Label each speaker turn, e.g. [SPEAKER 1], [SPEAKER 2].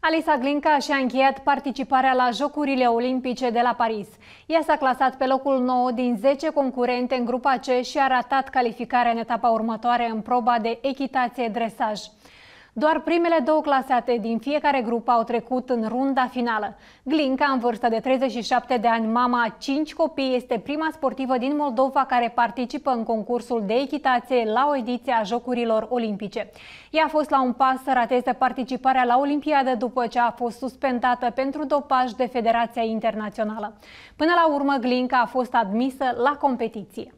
[SPEAKER 1] Alisa Glinca și-a încheiat participarea la Jocurile Olimpice de la Paris. Ea s-a clasat pe locul 9 din 10 concurente în grupa C și a ratat calificarea în etapa următoare în proba de echitație dresaj. Doar primele două clasate din fiecare grupă au trecut în runda finală. Glinca, în vârstă de 37 de ani, mama a 5 copii, este prima sportivă din Moldova care participă în concursul de echitație la o ediție a Jocurilor Olimpice. Ea a fost la un pas să rateze participarea la Olimpiadă după ce a fost suspendată pentru dopaj de Federația Internațională. Până la urmă, Glinca a fost admisă la competiție.